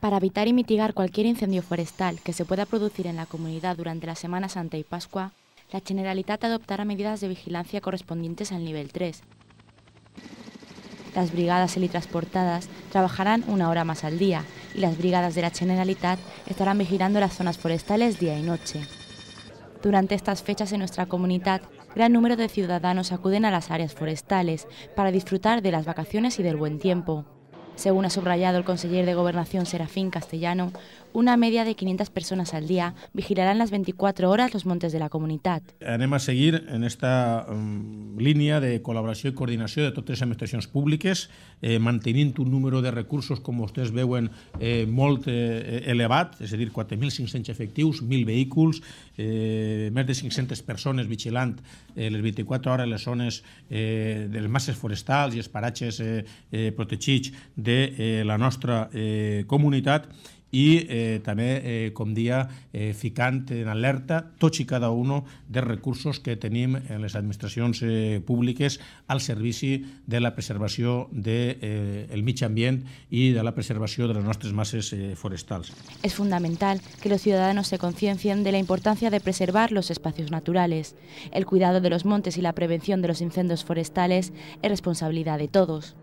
Para evitar y mitigar cualquier incendio forestal que se pueda producir en la comunidad durante la Semana Santa y Pascua, la Generalitat adoptará medidas de vigilancia correspondientes al nivel 3. Las brigadas helitransportadas trabajarán una hora más al día y las brigadas de la Generalitat estarán vigilando las zonas forestales día y noche. Durante estas fechas en nuestra comunidad, gran número de ciudadanos acuden a las áreas forestales para disfrutar de las vacaciones y del buen tiempo. Según ha subrayado el conseller de Gobernación Serafín Castellano, una media de 500 personas al día vigilarán las 24 horas los montes de la comunitat. Anem a seguir en esta um, mm, línia de col·laboració i coordinació de totes les administracions públiques, eh, mantenint un número de recursos, com vostès veuen, eh, molt eh, elevat, és a dir, 4.500 efectius, 1.000 vehículos, eh, més de 500 persones vigilant eh, les 24 hores les zones eh, de les masses forestals i els paratges eh, eh, protegits de eh, la nostra eh, comunitat i eh, també, eh, eh ficant en alerta tots y cada uno de recursos que tenim en les administracions eh, públiques al servicio de la preservació del de, eh, el ambient i de la preservació de les nostres masses eh, forestals. Es fundamental que los ciudadanos se conciencien de la importancia de preservar los espacios naturales. El cuidado de los montes y la prevención de los incendios forestales es responsabilidad de todos.